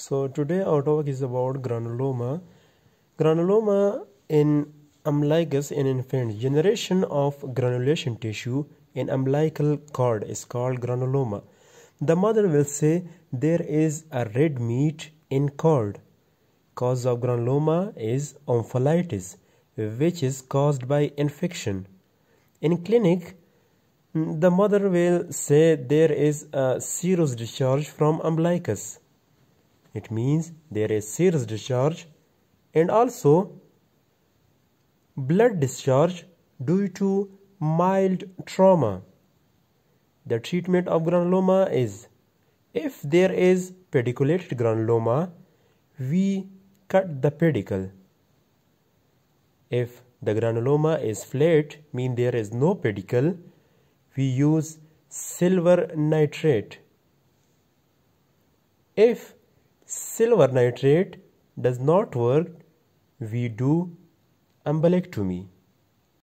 So today our topic is about granuloma. Granuloma in umbilicus in infant Generation of granulation tissue in umbilical cord is called granuloma. The mother will say there is a red meat in cord. Cause of granuloma is omphalitis, which is caused by infection. In clinic, the mother will say there is a serous discharge from umbilicus. It means there is serous discharge and also blood discharge due to mild trauma. The treatment of granuloma is if there is pediculated granuloma, we cut the pedicle. If the granuloma is flat, mean there is no pedicle, we use silver nitrate. If silver nitrate does not work, we do umbilectomy.